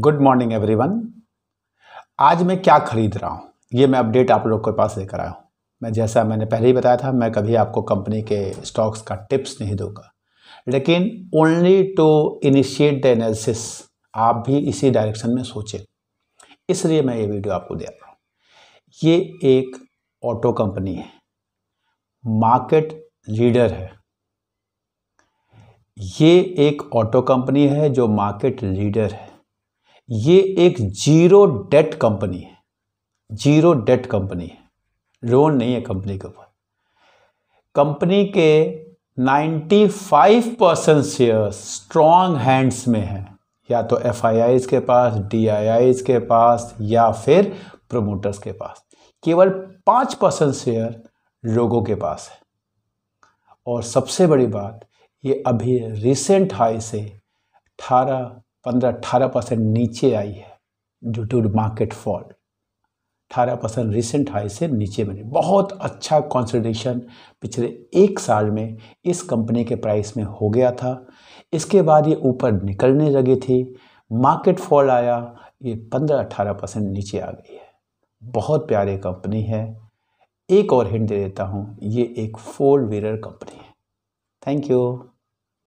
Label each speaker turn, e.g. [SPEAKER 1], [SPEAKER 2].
[SPEAKER 1] good morning everyone आज मैं क्या खरीद रहा हूँ ये मैं अपडेट आप लोग के पास लेकर आया हूँ मैं जैसा मैंने पहले ही बताया था मैं कभी आपको कंपनी के स्टॉक्स का टिप्स नहीं दूंगा लेकिन only to initiate the analysis आप भी इसी डायरेक्शन में सोचें इसलिए मैं ये वीडियो आपको दे रहा हूँ ये एक ऑटो कंपनी है मार्केट लीडर है ये एक ऑटो कंपनी है जो मार्केट लीडर है ये एक जीरो डेट कंपनी है जीरो डेट कंपनी है लोन नहीं है कंपनी के ऊपर कंपनी के 95 परसेंट शेयर स्ट्रॉन्ग हैंड्स में है या तो एफ के पास डी के पास या फिर प्रोमोटर्स के पास केवल पाँच परसेंट शेयर लोगों के पास है और सबसे बड़ी बात ये अभी रिसेंट हाई से अठारह पंद्रह अट्ठारह परसेंट नीचे आई है ड्यू टू मार्केट फॉल अठारह परसेंट रिसेंट हाई से नीचे बने बहुत अच्छा कॉन्सल्टेशन पिछले एक साल में इस कंपनी के प्राइस में हो गया था इसके बाद ये ऊपर निकलने लगी थी मार्केट फॉल आया ये पंद्रह अट्ठारह परसेंट नीचे आ गई है बहुत प्यारी कंपनी है एक और हिंट दे देता हूँ ये एक फोर व्हीलर कंपनी है थैंक यू